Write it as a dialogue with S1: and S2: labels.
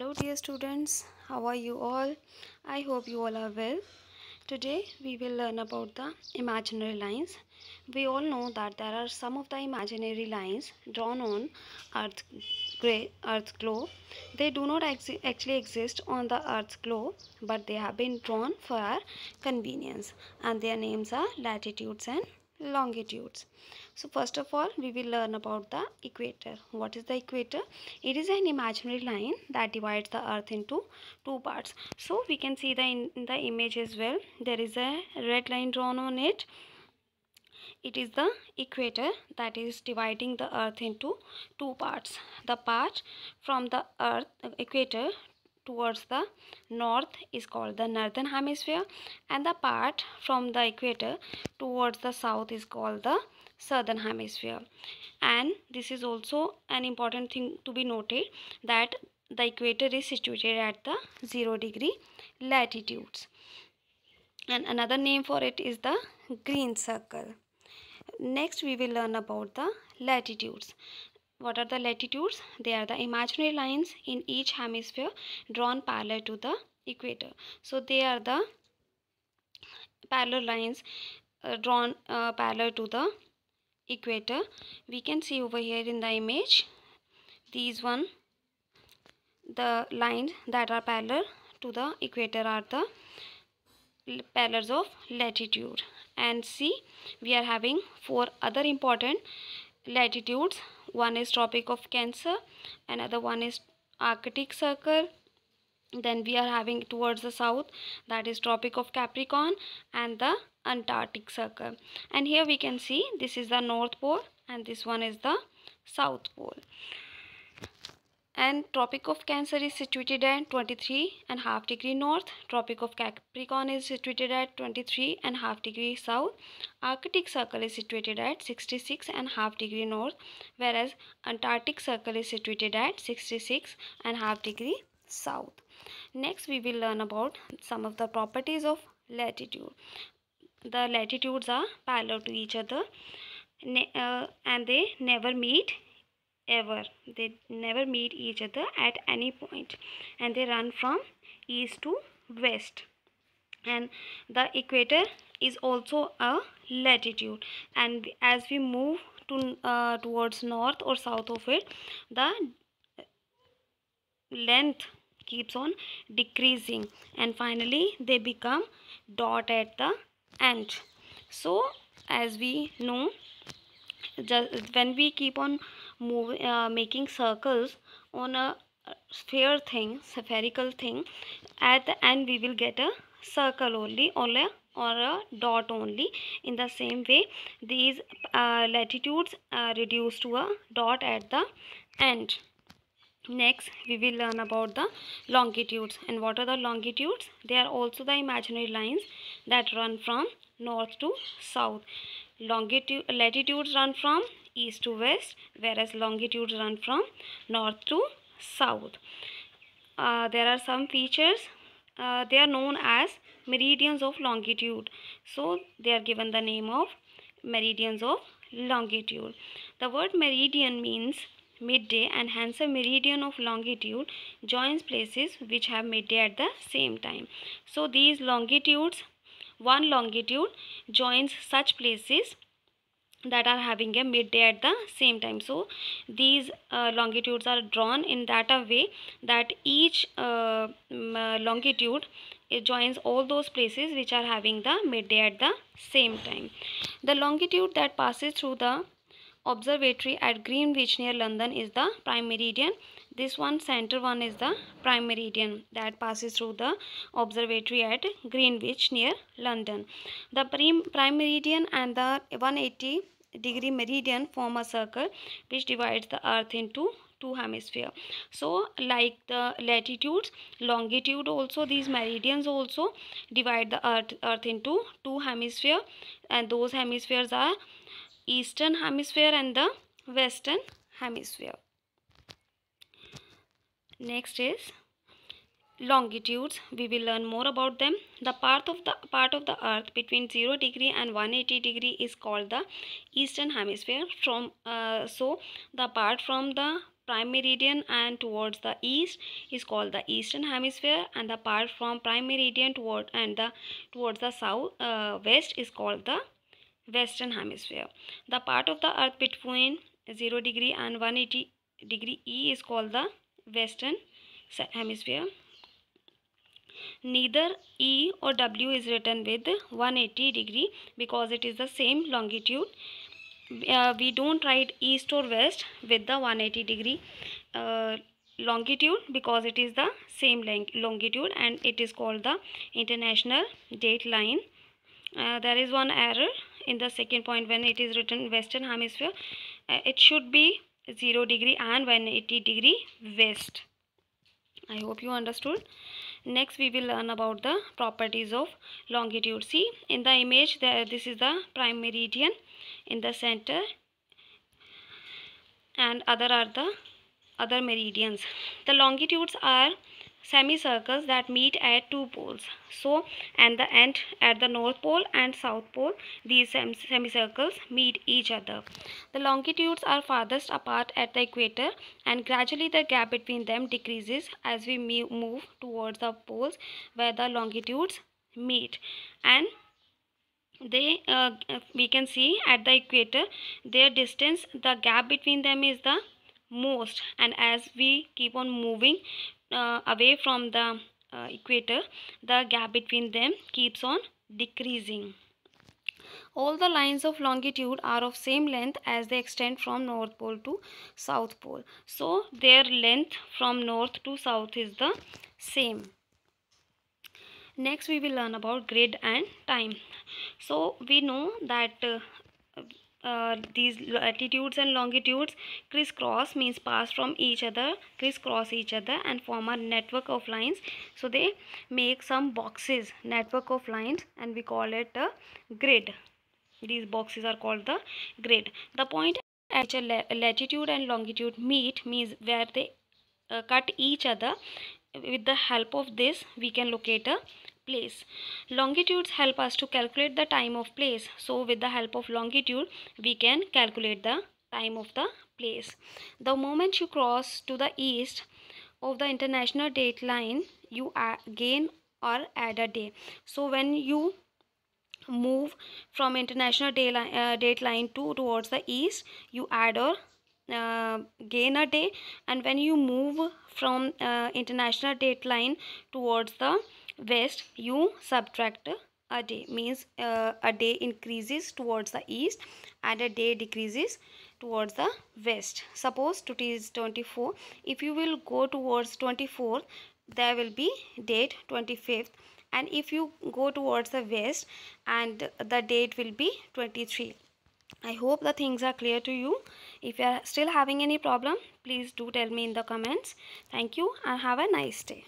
S1: hello dear students how are you all i hope you all are well today we will learn about the imaginary lines we all know that there are some of the imaginary lines drawn on earth gray earth globe they do not ex actually exist on the earth globe but they have been drawn for our convenience and their names are latitudes and longitudes. So first of all we will learn about the equator. What is the equator? It is an imaginary line that divides the earth into two parts. So we can see the in, in the image as well. There is a red line drawn on it. It is the equator that is dividing the earth into two parts. The part from the earth equator towards the north is called the northern hemisphere and the part from the equator towards the south is called the southern hemisphere and this is also an important thing to be noted that the equator is situated at the 0 degree latitudes and another name for it is the green circle next we will learn about the latitudes what are the latitudes they are the imaginary lines in each hemisphere drawn parallel to the equator so they are the parallel lines uh, drawn uh, parallel to the equator we can see over here in the image these one the lines that are parallel to the equator are the parallels of latitude and see we are having four other important latitudes one is tropic of cancer another one is arctic circle then we are having towards the south that is tropic of capricorn and the antarctic circle and here we can see this is the north pole and this one is the south pole and Tropic of Cancer is situated at 23 and half degree north. Tropic of Capricorn is situated at 23 and half degree south. Arctic Circle is situated at 66 and half degree north whereas Antarctic Circle is situated at 66 and half degree south. Next we will learn about some of the properties of latitude. The latitudes are parallel to each other. Ne uh, and they never meet ever they never meet each other at any point and they run from east to west and the equator is also a latitude and as we move to uh, towards north or south of it the length keeps on decreasing and finally they become dot at the end so as we know just when we keep on move, uh, making circles on a sphere thing spherical thing at the end we will get a circle only or a, or a dot only in the same way these uh, latitudes are reduced to a dot at the end next we will learn about the longitudes and what are the longitudes they are also the imaginary lines that run from north to south longitude latitudes run from east to west whereas longitude run from north to south. Uh, there are some features uh, they are known as meridians of longitude so they are given the name of meridians of longitude the word meridian means midday and hence a meridian of longitude joins places which have midday at the same time so these longitudes one longitude joins such places that are having a midday at the same time so these uh, longitudes are drawn in that a way that each uh, uh, longitude it joins all those places which are having the midday at the same time the longitude that passes through the observatory at greenwich near london is the prime meridian this one center one is the prime meridian that passes through the observatory at greenwich near london the prime prime meridian and the 180 degree meridian form a circle which divides the earth into two hemisphere so like the latitudes longitude also these meridians also divide the earth earth into two hemisphere and those hemispheres are eastern hemisphere and the western hemisphere next is longitudes we will learn more about them the part of the part of the earth between 0 degree and 180 degree is called the eastern hemisphere from uh, so the part from the prime meridian and towards the east is called the eastern hemisphere and the part from prime meridian toward and the towards the south uh, west is called the western hemisphere the part of the earth between 0 degree and 180 degree e is called the western hemisphere neither E or W is written with 180 degree because it is the same longitude uh, we don't write east or west with the 180 degree uh, longitude because it is the same length longitude and it is called the international date line uh, there is one error in the second point when it is written western hemisphere uh, it should be 0 degree and 180 degree west i hope you understood next we will learn about the properties of longitude see in the image there this is the prime meridian in the center and other are the other meridians the longitudes are semicircles that meet at two poles so and the end at the north pole and south pole these sem semicircles meet each other the longitudes are farthest apart at the equator and gradually the gap between them decreases as we move towards the poles where the longitudes meet and they uh, we can see at the equator their distance the gap between them is the most and as we keep on moving uh, away from the uh, equator the gap between them keeps on decreasing all the lines of longitude are of same length as they extend from north pole to south pole so their length from north to south is the same next we will learn about grid and time so we know that uh, uh, these latitudes and longitudes crisscross means pass from each other crisscross each other and form a network of lines so they make some boxes network of lines and we call it a grid these boxes are called the grid the point at which a latitude and longitude meet means where they uh, cut each other with the help of this we can locate a place. Longitudes help us to calculate the time of place. So with the help of longitude, we can calculate the time of the place. The moment you cross to the east of the international date line, you gain or add a day. So when you move from international day li uh, date line to towards the east, you add or uh, gain a day and when you move from uh, international date line towards the west you subtract a day means uh, a day increases towards the east and a day decreases towards the west suppose today is 24 if you will go towards 24 there will be date 25th and if you go towards the west and the date will be 23 I hope the things are clear to you. If you are still having any problem, please do tell me in the comments. Thank you and have a nice day.